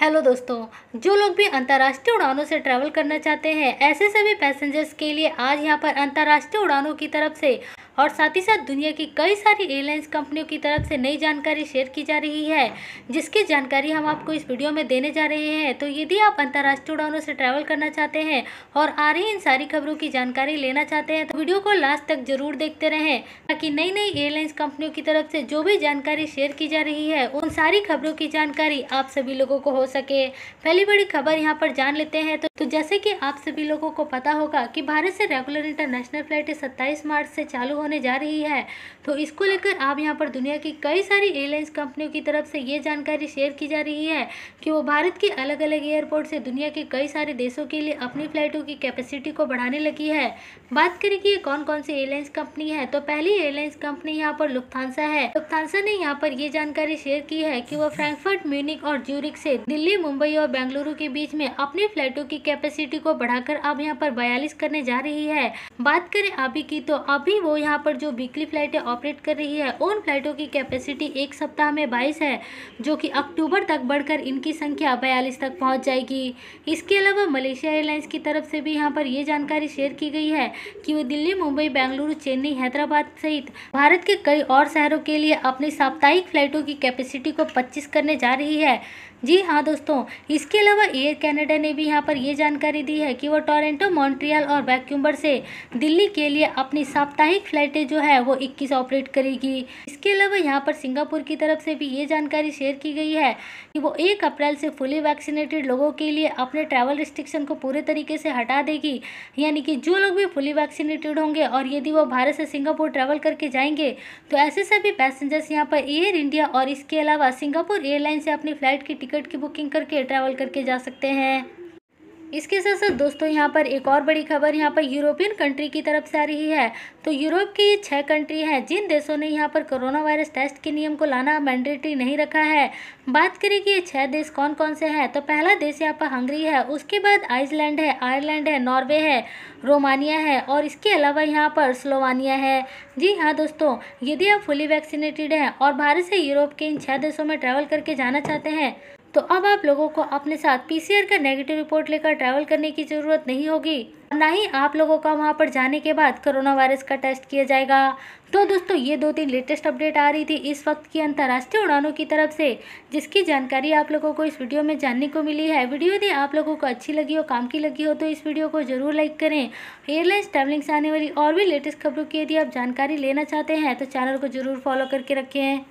hello दोस्तों जो लोग भी अंतर्राष्ट्रीय उड़ानों से ट्रैवल करना चाहते हैं ऐसे सभी पैसेंजर्स के लिए आज यहाँ पर अंतर्राष्ट्रीय उड़ानों की तरफ से और साथ ही साथ दुनिया की कई सारी एयरलाइंस कंपनियों की तरफ से नई जानकारी शेयर की जा रही है जिसकी जानकारी हम आपको इस वीडियो में देने जा रहे हैं तो यदि आप अंतर्राष्ट्रीय उड़ानों से ट्रैवल करना चाहते हैं और आ रही इन सारी खबरों की जानकारी लेना चाहते हैं तो वीडियो को लास्ट तक जरूर देखते रहें ताकि नई नई एयरलाइंस कंपनियों की तरफ से जो भी जानकारी शेयर की जा रही है उन सारी खबरों की जानकारी आप सभी लोगों को हो सके पहली बड़ी खबर यहाँ पर जान लेते हैं तो, तो जैसे कि आप सभी लोगों को पता होगा कि भारत से रेगुलर इंटरनेशनल फ्लाइट सत्ताईस मार्च से चालू होने जा रही है तो इसको लेकर आप यहाँ पर दुनिया की कई सारी एयरलाइंस कंपनियों की तरफ से ये जानकारी शेयर की जा रही है कि वो भारत के अलग अलग एयरपोर्ट से दुनिया के कई सारे देशों के लिए अपनी फ्लाइटों की कैपेसिटी को बढ़ाने लगी है बात करें कि ये कौन कौन सी एयरलाइंस कंपनी है तो पहली एयरलाइंस कंपनी यहाँ पर लुफ्थानसा है लुफ्थानसा ने यहाँ पर ये जानकारी शेयर की है कि वो फ्रैंकफर्ट म्यूनिक और ज्यूरिक से दिल्ली मुंबई और बेंगलुरु के बीच में अपनी फ्लाइटों की कैपेसिटी को बढ़ाकर अब यहाँ पर बयालीस करने जा रही है बात करें अभी की तो अभी वो यहाँ पर जो वीकली फ्लाइटें ऑपरेट कर रही है उन फ्लाइटों की कैपेसिटी एक सप्ताह में बाईस है जो कि अक्टूबर तक बढ़कर इनकी संख्या बयालीस तक पहुँच जाएगी इसके अलावा मलेशिया एयरलाइंस की तरफ से भी यहाँ पर ये जानकारी शेयर की गई है कि वो दिल्ली मुंबई बेंगलुरु चेन्नई हैदराबाद सहित भारत के कई और शहरों के लिए अपनी साप्ताहिक फ्लाइटों की कैपेसिटी को पच्चीस करने जा रही है जी हाँ हाँ दोस्तों इसके अलावा एयर कैनेडा ने भी यहाँ पर यह जानकारी दी है कि वो टोरेंटो मॉन्ट्रियल और वैक्यूम्बर से दिल्ली के लिए अपनी साप्ताहिक फ्लाइटें जो है वो 21 ऑपरेट करेगी इसके अलावा यहाँ पर सिंगापुर की तरफ से भी ये जानकारी शेयर की गई है कि वो एक अप्रैल से फुली वैक्सीनेटेड लोगों के लिए अपने ट्रैवल रिस्ट्रिक्शन को पूरे तरीके से हटा देगी यानी कि जो लोग भी फुली वैक्सीनेटेड होंगे और यदि वो भारत से सिंगापुर ट्रैवल करके जाएंगे तो ऐसे सभी पैसेंजर्स यहाँ पर एयर इंडिया और इसके अलावा सिंगापुर एयरलाइन से अपनी फ्लाइट की टिकट की बुकिंग करके ट्रैवल करके जा सकते हैं इसके साथ साथ दोस्तों यहाँ पर एक और बड़ी खबर यहाँ पर यूरोपियन कंट्री की तरफ से आ रही है तो यूरोप की ये छः कंट्री हैं जिन देशों ने यहाँ पर कोरोना वायरस टेस्ट के नियम को लाना मैंडेटरी नहीं रखा है बात करें कि ये छः देश कौन कौन से हैं तो पहला देश यहाँ पर हंगरी है उसके बाद आइसलैंड है आयरलैंड है नॉर्वे है रोमानिया है और इसके अलावा यहाँ पर स्लोवानिया है जी हाँ दोस्तों यदि आप फुली वैक्सीनेटेड हैं और भारत से यूरोप के इन छः देशों में ट्रैवल करके जाना चाहते हैं तो अब आप लोगों को अपने साथ पीसीआर का नेगेटिव रिपोर्ट लेकर ट्रैवल करने की ज़रूरत नहीं होगी ना ही आप लोगों का वहाँ पर जाने के बाद कोरोना वायरस का टेस्ट किया जाएगा तो दोस्तों ये दो तीन लेटेस्ट अपडेट आ रही थी इस वक्त की अंतर्राष्ट्रीय उड़ानों की तरफ से जिसकी जानकारी आप लोगों को इस वीडियो में जानने को मिली है वीडियो यदि आप लोगों को अच्छी लगी हो काम की लगी हो तो इस वीडियो को जरूर लाइक करें एयरलाइंस ट्रैवलिंग से आने वाली और भी लेटेस्ट खबरों की यदि आप जानकारी लेना चाहते हैं तो चैनल को जरूर फॉलो करके रखें